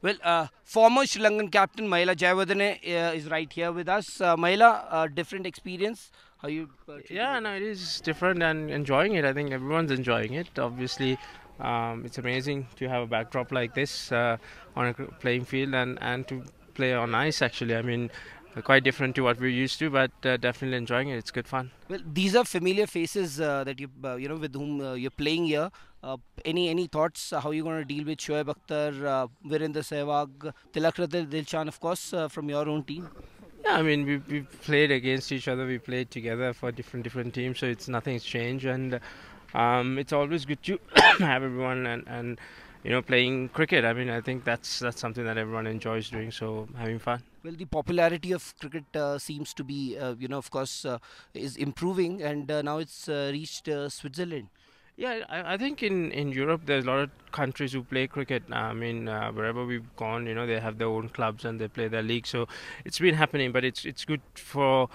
Well, uh, former Sri Lankan captain Maila Jayawardene uh, is right here with us. Uh, Maila, uh, different experience. How you? Uh, yeah, no, it is different and enjoying it. I think everyone's enjoying it. Obviously, um, it's amazing to have a backdrop like this uh, on a playing field and and to play on ice. Actually, I mean, quite different to what we're used to, but uh, definitely enjoying it. It's good fun. Well, these are familiar faces uh, that you uh, you know with whom uh, you're playing here. Uh, any any thoughts uh, how you're going to deal with Shoaib Akhtar, uh, Virendra Sehwag, Tilakratil Dilchan, of course, from your own team? Yeah, I mean we we played against each other. We played together for different different teams, so it's nothing's changed, and um, it's always good to have everyone and and you know playing cricket i mean i think that's that's something that everyone enjoys doing so having fun well the popularity of cricket uh, seems to be uh, you know of course uh, is improving and uh, now it's uh, reached uh, switzerland yeah, I, I, think in, in Europe there's a lot of countries who play cricket. I mean, uh, wherever we've gone, you know, they have their own clubs and they play their league. So it's been happening, but it's it's good for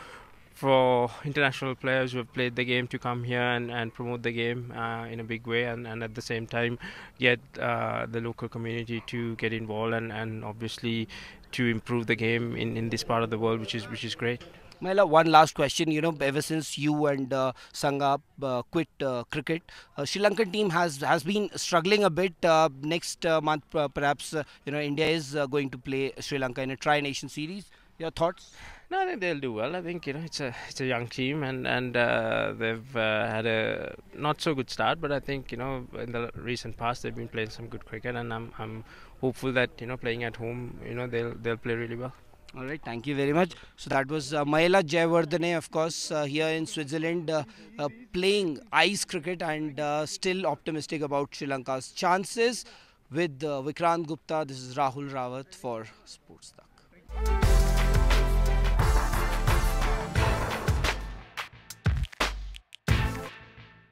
for international players who have played the game to come here and, and promote the game uh, in a big way and, and at the same time get uh, the local community to get involved and, and obviously to improve the game in, in this part of the world which is which is great. Maila, one last question. You know, ever since you and uh, Sangha uh, quit uh, cricket, uh, Sri Lankan team has has been struggling a bit. Uh, next uh, month, perhaps you know, India is going to play Sri Lanka in a tri-nation series your thoughts? No, I think they'll do well. I think you know it's a it's a young team, and and uh, they've uh, had a not so good start, but I think you know in the recent past they've been playing some good cricket, and I'm I'm hopeful that you know playing at home, you know they'll they'll play really well. All right, thank you very much. So that was uh, Maela of course, uh, here in Switzerland, uh, uh, playing ice cricket and uh, still optimistic about Sri Lanka's chances. With uh, Vikrant Gupta, this is Rahul Rawat for Sports Duck.